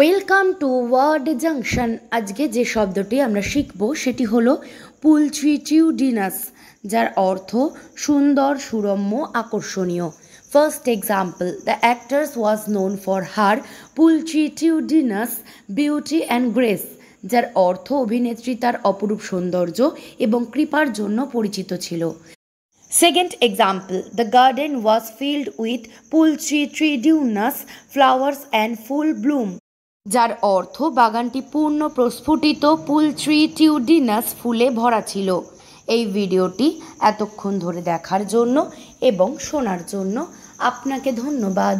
welcome to word junction আজকে যে শব্দটি আমরা শিখব সেটি হলো পুলচিটিউডিনাস যার অর্থ সুন্দর সুরম্য আকর্ষণীয় first example the actress was known for her টিউডিনাস বিউটি অ্যান্ড গ্রেস যার অর্থ অভিনেত্রী তার অপরূপ সৌন্দর্য এবং কৃপার জন্য পরিচিত ছিল example the garden was filled with pulchritudinous flowers and full bloom যার অর্থ বাগানটি পূর্ণ প্রস্ফুটিত পুলট্রি টিউডিনাস ফুলে ভরা ছিল এই ভিডিওটি এতক্ষণ ধরে দেখার জন্য এবং শোনার জন্য আপনাকে ধন্যবাদ